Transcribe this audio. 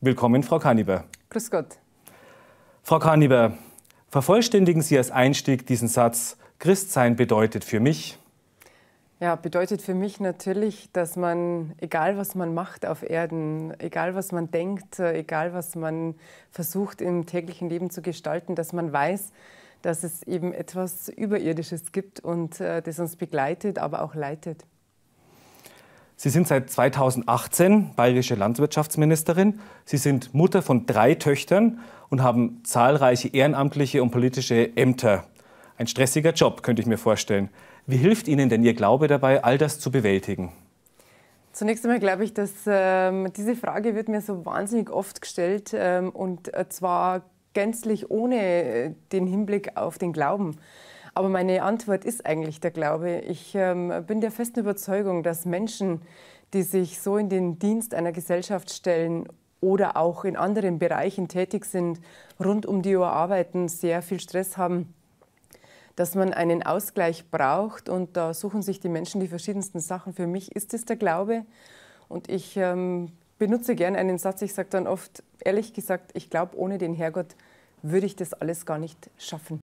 Willkommen, Frau Kaniber. Grüß Gott. Frau Kaniber, vervollständigen Sie als Einstieg diesen Satz, Christsein bedeutet für mich. Ja, bedeutet für mich natürlich, dass man, egal was man macht auf Erden, egal was man denkt, egal was man versucht im täglichen Leben zu gestalten, dass man weiß, dass es eben etwas Überirdisches gibt und äh, das uns begleitet, aber auch leitet. Sie sind seit 2018 bayerische Landwirtschaftsministerin. Sie sind Mutter von drei Töchtern und haben zahlreiche ehrenamtliche und politische Ämter. Ein stressiger Job, könnte ich mir vorstellen. Wie hilft Ihnen denn Ihr Glaube dabei, all das zu bewältigen? Zunächst einmal glaube ich, dass ähm, diese Frage wird mir so wahnsinnig oft gestellt ähm, und äh, zwar gänzlich ohne äh, den Hinblick auf den Glauben. Aber meine Antwort ist eigentlich der Glaube. Ich ähm, bin der festen Überzeugung, dass Menschen, die sich so in den Dienst einer Gesellschaft stellen oder auch in anderen Bereichen tätig sind, rund um die Uhr arbeiten, sehr viel Stress haben, dass man einen Ausgleich braucht. Und da suchen sich die Menschen die verschiedensten Sachen. Für mich ist es der Glaube. Und ich ähm, benutze gern einen Satz, ich sage dann oft, ehrlich gesagt, ich glaube, ohne den Herrgott würde ich das alles gar nicht schaffen.